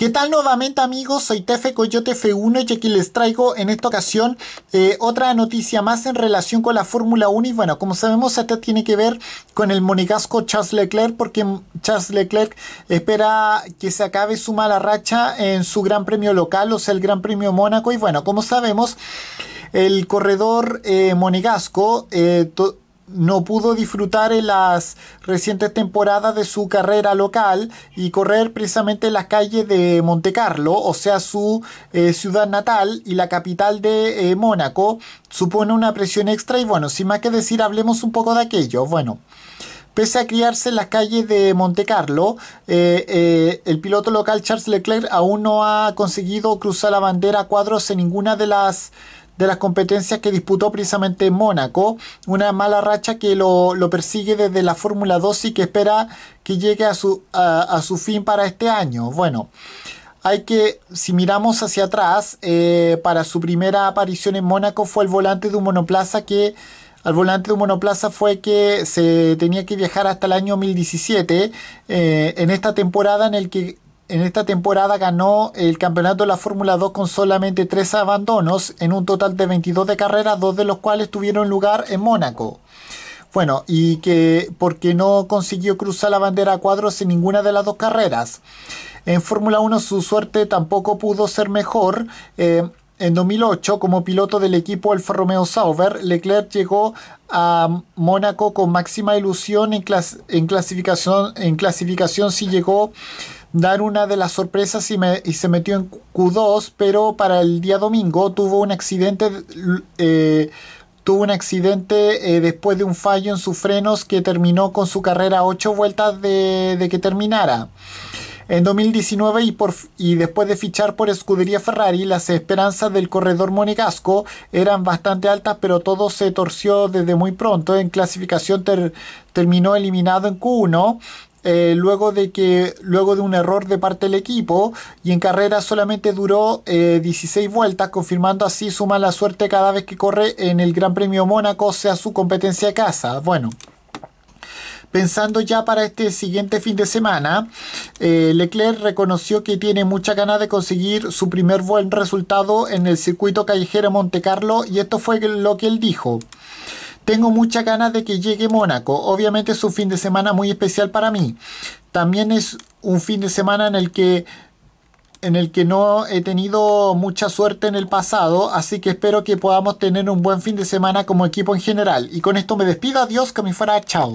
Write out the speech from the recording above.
¿Qué tal nuevamente amigos? Soy Tefe Coyote F1 y aquí les traigo en esta ocasión eh, otra noticia más en relación con la Fórmula 1 y bueno, como sabemos esta tiene que ver con el monegasco Charles Leclerc porque Charles Leclerc espera que se acabe su mala racha en su gran premio local, o sea el gran premio Mónaco y bueno, como sabemos el corredor eh, monegasco eh, no pudo disfrutar en las recientes temporadas de su carrera local y correr precisamente las calles de Monte Carlo, o sea, su eh, ciudad natal y la capital de eh, Mónaco, supone una presión extra y bueno, sin más que decir, hablemos un poco de aquello. Bueno. Pese a criarse en las calles de Monte Carlo, eh, el piloto local Charles Leclerc aún no ha conseguido cruzar la bandera a cuadros en ninguna de las de las competencias que disputó precisamente en Mónaco, una mala racha que lo, persigue desde la Fórmula 2 y que espera que llegue a su, su fin para este año. Bueno, hay que, si miramos hacia atrás, eh, para su primera aparición en Mónaco fue el volante de un monoplaza que, al volante de un monoplaza fue que se tenía que viajar hasta el año 2017, eh, en esta temporada en el que en esta temporada ganó el campeonato de la Fórmula 2 con solamente tres abandonos, en un total de 22 de carreras, dos de los cuales tuvieron lugar en Mónaco. Bueno, y que porque no consiguió cruzar la bandera a cuadros en ninguna de las dos carreras. En Fórmula 1 su suerte tampoco pudo ser mejor. Eh, en 2008, como piloto del equipo Alfa Romeo Sauber, Leclerc llegó a Mónaco con máxima ilusión en, en clasificación. En clasificación sí llegó dar una de las sorpresas y, se metió en Q2, pero para el día domingo tuvo un accidente. Eh, tuvo un accidente eh, después de un fallo en sus frenos que terminó con su carrera ocho vueltas de, que terminara. En 2019 y, por, y, después de fichar por escudería Ferrari, las esperanzas del corredor monegasco eran bastante altas, pero todo se torció desde muy pronto. En clasificación terminó eliminado en Q1 eh, luego de que luego de un error de parte del equipo y en carrera solamente duró 16 eh, vueltas confirmando así su mala suerte cada vez que corre en el Gran Premio Mónaco sea su competencia de casa bueno Pensando ya para este siguiente fin de semana, eh, Leclerc reconoció que tiene mucha ganas de conseguir su primer buen resultado en el circuito callejero Monte Carlo y esto fue lo que él dijo. Tengo muchas ganas de que llegue Mónaco. Obviamente es un fin de semana muy especial para mí. También es un fin de semana en el que en el que no he tenido mucha suerte en el pasado, así que espero que podamos tener un buen fin de semana como equipo en general. Y con esto me despido, adiós, que me fuera, chao.